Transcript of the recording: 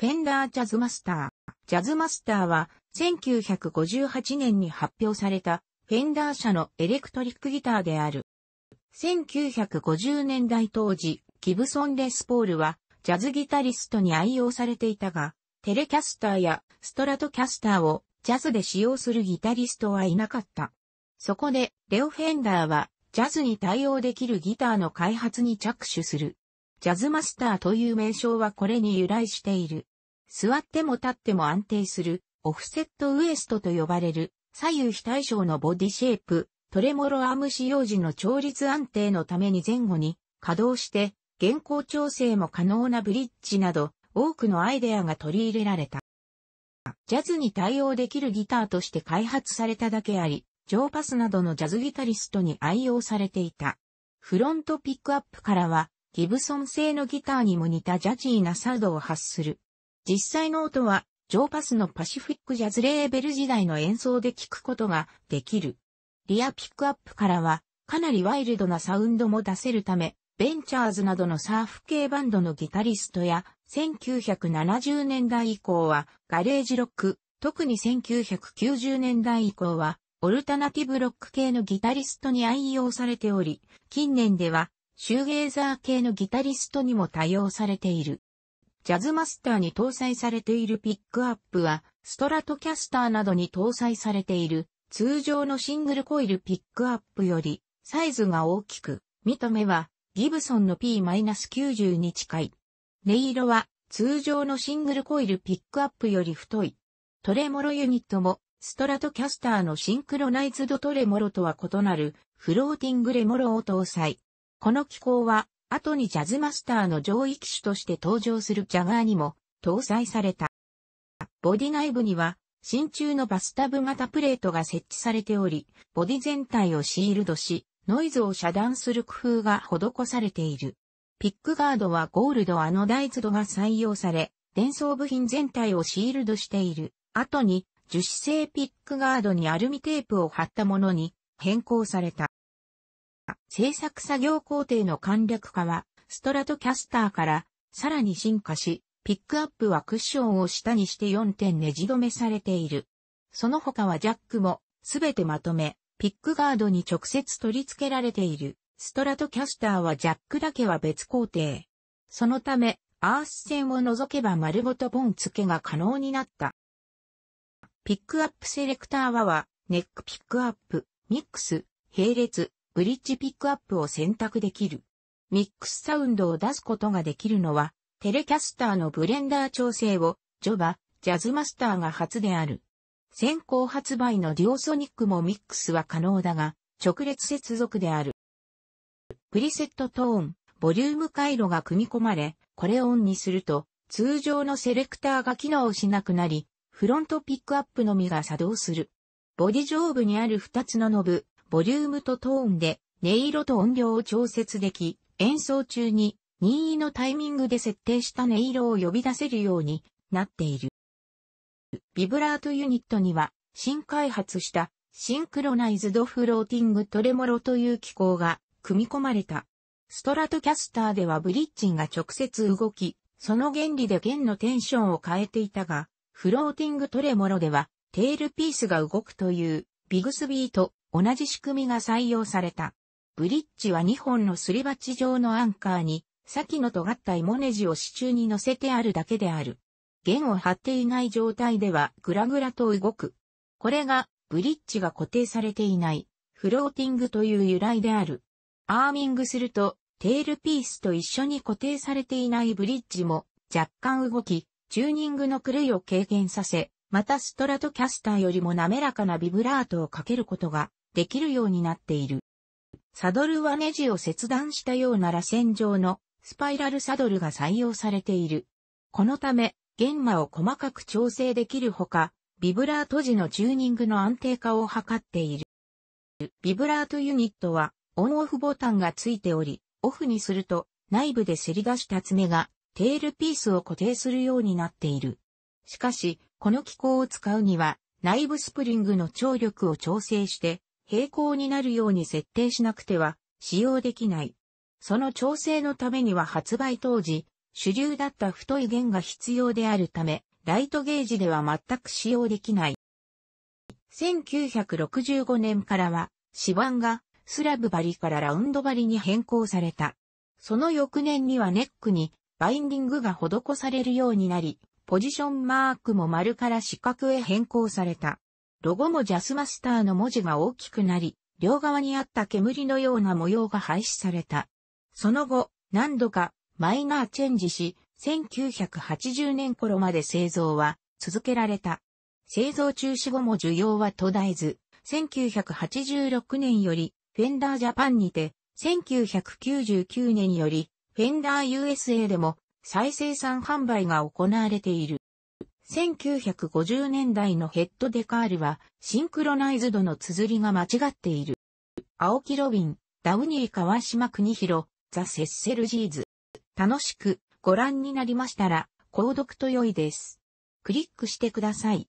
フェンダージャズマスター。ジャズマスターは1958年に発表されたフェンダー社のエレクトリックギターである。1950年代当時、ギブソン・レスポールはジャズギタリストに愛用されていたが、テレキャスターやストラトキャスターをジャズで使用するギタリストはいなかった。そこで、レオ・フェンダーはジャズに対応できるギターの開発に着手する。ジャズマスターという名称はこれに由来している。座っても立っても安定する、オフセットウエストと呼ばれる、左右非対称のボディシェイプ、トレモロアーム使用時の調律安定のために前後に稼働して、現行調整も可能なブリッジなど、多くのアイデアが取り入れられた。ジャズに対応できるギターとして開発されただけあり、ジョーパスなどのジャズギタリストに愛用されていた。フロントピックアップからは、ギブソン製のギターにも似たジャジーなサードを発する実際の音は、ジョーパスのパシフィックジャズレーベル時代の演奏で聴くことができる。リアピックアップからは、かなりワイルドなサウンドも出せるため、ベンチャーズなどのサーフ系バンドのギタリストや、1970年代以降は、ガレージロック、特に1990年代以降は、オルタナティブロック系のギタリストに愛用されており、近年では、シューゲーザー系のギタリストにも多用されている。ジャズマスターに搭載されているピックアップは、ストラトキャスターなどに搭載されている通常のシングルコイルピックアップよりサイズが大きく、見た目はギブソンの P-90 に近い。音色は通常のシングルコイルピックアップより太い。トレモロユニットもストラトキャスターのシンクロナイズドトレモロとは異なるフローティングレモロを搭載。この機構は後にジャズマスターの上位機種として登場するジャガーにも搭載された。ボディ内部には真鍮のバスタブ型プレートが設置されており、ボディ全体をシールドし、ノイズを遮断する工夫が施されている。ピックガードはゴールドアノダイズドが採用され、伝送部品全体をシールドしている。後に樹脂製ピックガードにアルミテープを貼ったものに変更された。制作作業工程の簡略化は、ストラトキャスターから、さらに進化し、ピックアップはクッションを下にして4点ネジ止めされている。その他はジャックも、すべてまとめ、ピックガードに直接取り付けられている。ストラトキャスターはジャックだけは別工程。そのため、アース線を除けば丸ごとボン付けが可能になった。ピックアップセレクターはは、ネックピックアップ、ミックス、並列、ブリッジピックアップを選択できる。ミックスサウンドを出すことができるのは、テレキャスターのブレンダー調整を、ジョバ、ジャズマスターが初である。先行発売のデュオソニックもミックスは可能だが、直列接続である。プリセットトーン、ボリューム回路が組み込まれ、これをオンにすると、通常のセレクターが機能しなくなり、フロントピックアップのみが作動する。ボディ上部にある2つのノブ、ボリュームとトーンで音色と音量を調節でき、演奏中に任意のタイミングで設定した音色を呼び出せるようになっている。ビブラートユニットには新開発したシンクロナイズドフローティングトレモロという機構が組み込まれた。ストラトキャスターではブリッジンが直接動き、その原理で弦のテンションを変えていたが、フローティングトレモロではテールピースが動くというビグスビート同じ仕組みが採用された。ブリッジは2本のすり鉢状のアンカーに、先の尖った芋ネジを支柱に乗せてあるだけである。弦を張っていない状態ではグラグラと動く。これが、ブリッジが固定されていない、フローティングという由来である。アーミングすると、テールピースと一緒に固定されていないブリッジも若干動き、チューニングの狂いを軽減させ、またストラトキャスターよりも滑らかなビブラートをかけることができるようになっている。サドルはネジを切断したような螺旋状のスパイラルサドルが採用されている。このため、現馬を細かく調整できるほか、ビブラート時のチューニングの安定化を図っている。ビブラートユニットはオンオフボタンがついており、オフにすると内部でせり出した爪がテールピースを固定するようになっている。しかし、この機構を使うには内部スプリングの張力を調整して平行になるように設定しなくては使用できない。その調整のためには発売当時、主流だった太い弦が必要であるため、ライトゲージでは全く使用できない。1965年からは、指板がスラブ針からラウンド針に変更された。その翌年にはネックにバインディングが施されるようになり、ポジションマークも丸から四角へ変更された。ロゴもジャスマスターの文字が大きくなり、両側にあった煙のような模様が廃止された。その後、何度かマイナーチェンジし、1980年頃まで製造は続けられた。製造中止後も需要は途絶えず、1986年よりフェンダージャパンにて、1999年よりフェンダー USA でも再生産販売が行われている。1950年代のヘッドデカールは、シンクロナイズドの綴りが間違っている。青木ロビン、ダウニー川島国広、ザ・セッセルジーズ。楽しくご覧になりましたら、購読と良いです。クリックしてください。